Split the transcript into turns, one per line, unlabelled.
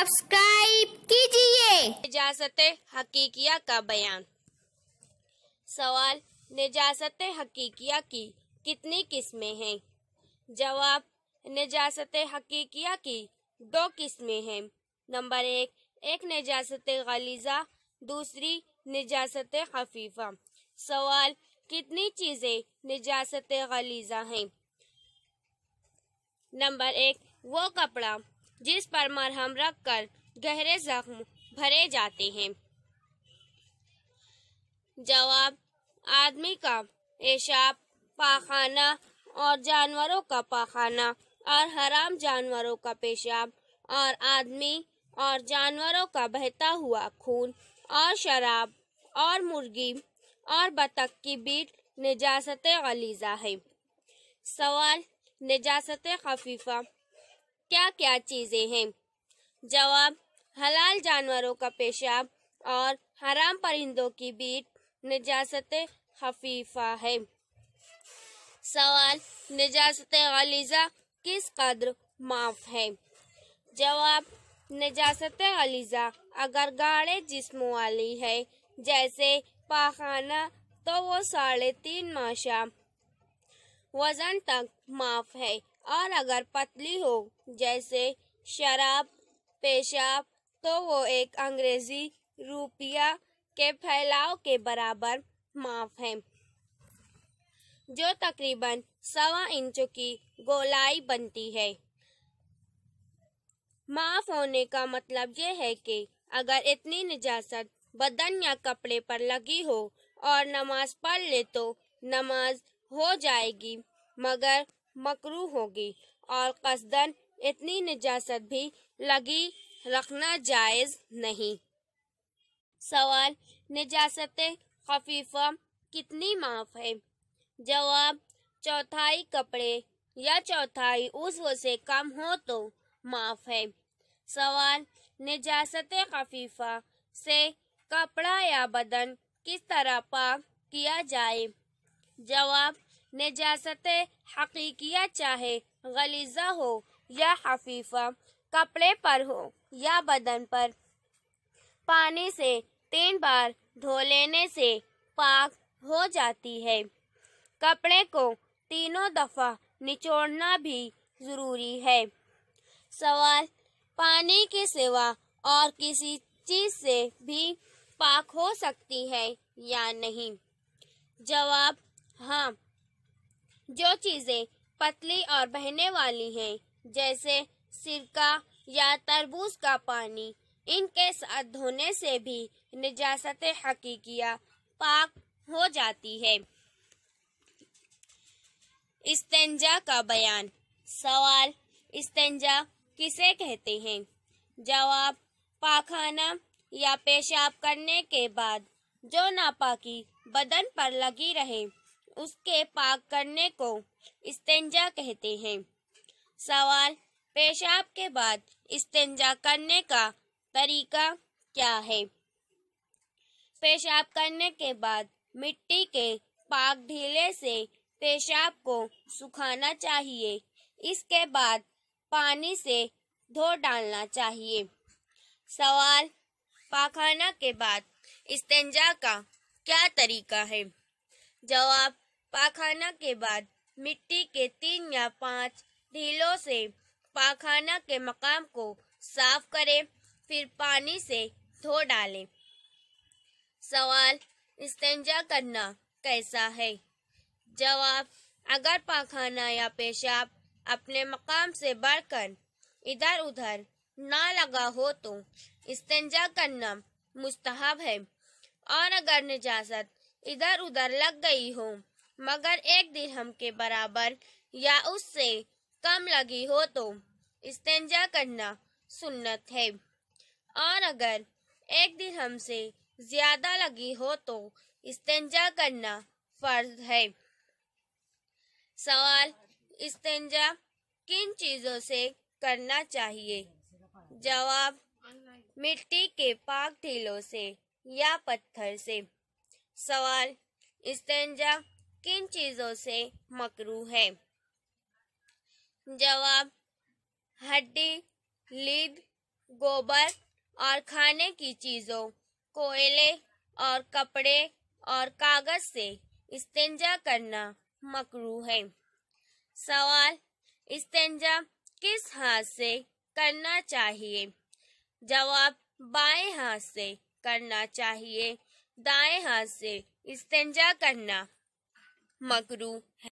subscribe कीजिए निजाजत हकीकिया का बयान सवाल निजाजत हकीकिया की कितनी किस्में हैं जवाब निजाजत हकीकिया की दो किस्में हैं नंबर एक एक निजाजत गलीजा दूसरी निजाजत खफीफा सवाल कितनी चीज़ें निजाजत गलीजा हैं नंबर एक वो कपड़ा जिस पर मरहम रख कर गहरे जख्म भरे जाते हैं जवाब आदमी का पेशाब पाखाना और जानवरों का पाखाना और हराम जानवरों का पेशाब और आदमी और जानवरों का बहता हुआ खून और शराब और मुर्गी और बतख की बीट निजासत गलीजा है सवाल निजासत खफीफा क्या क्या चीजें हैं जवाब हलाल जानवरों का पेशाब और हराम परिंदों की बीट निजासत हफीफा है सवाल निजासत अलीजा किस कदर माफ है जवाब निजासत अलीजा अगर गाढ़े जिस्म वाली है जैसे पाखाना तो वो साढ़े तीन माशा वजन तक माफ है और अगर पतली हो जैसे शराब पेशाब तो वो एक अंग्रेजी रुपया के फैलाव के बराबर माफ है जो तकरीबन सवा इंच की गोलाई बनती है माफ होने का मतलब यह है कि अगर इतनी निजात बदन या कपड़े पर लगी हो और नमाज पढ़ ले तो नमाज हो जाएगी मगर मकरू होगी और कसदन इतनी निजात भी लगी रखना जायज नहीं सवाल निजात खफीफा कितनी माफ है जवाब चौथाई कपड़े या चौथाई उस से कम हो तो माफ है सवाल निजात खफीफा से कपड़ा या बदन किस तरह पाक किया जाए जवाब नजास्त हकीकिया चाहे गलीजा हो या हफीफा कपड़े पर हो या बदन पर पानी से तीन बार धो लेने से पाक हो जाती है कपड़े को तीनों दफ़ा निचोड़ना भी ज़रूरी है सवाल पानी के सिवा और किसी चीज़ से भी पाक हो सकती है या नहीं जवाब हाँ जो चीज़ें पतली और बहने वाली हैं जैसे सिरका या तरबूज का पानी इनके साथ धोने से भी निजात हकीकिया पाक हो जाती है इस्तेंजा का बयान सवाल इस्तेंजा किसे कहते हैं जवाब पाखाना या पेशाब करने के बाद जो नापाकी बदन पर लगी रहे उसके पाक करने को इस्तेंजा कहते हैं सवाल पेशाब के बाद इस्तेंजा करने का तरीका क्या है पेशाब करने के बाद मिट्टी के पाक ढीले से पेशाब को सुखाना चाहिए इसके बाद पानी से धो डालना चाहिए सवाल पाखाना के बाद इस्तेंजा का क्या तरीका है जवाब पाखाना के बाद मिट्टी के तीन या पांच ढीलों से पाखाना के मकाम को साफ करें फिर पानी से धो डालें सवाल इस्तेंजा करना कैसा है जवाब अगर पाखाना या पेशाब अपने मकाम से बढ़कर इधर उधर ना लगा हो तो इस्तेंजा करना मुस्तहब है और अगर निजाजत इधर उधर लग गई हो मगर एक दिरहम के बराबर या उससे कम लगी हो तो इस्तेंजा करना सुन्नत है और अगर एक दिरहम से ज्यादा लगी हो तो इस्तेंजा करना फर्ज है सवाल इस्तेंजा किन चीजों से करना चाहिए जवाब मिट्टी के पाक ढीलों से या पत्थर से सवाल इस्तेंजा किन चीजों से मकरू है जवाब हड्डी लीद गोबर और खाने की चीजों कोयले और कपड़े और कागज से इस्तेंजा करना मकरू है सवाल इस्तेंजा किस हाथ से करना चाहिए जवाब बाएं हाथ से करना चाहिए दाएं हाथ से इस्तेंजा करना मकरू है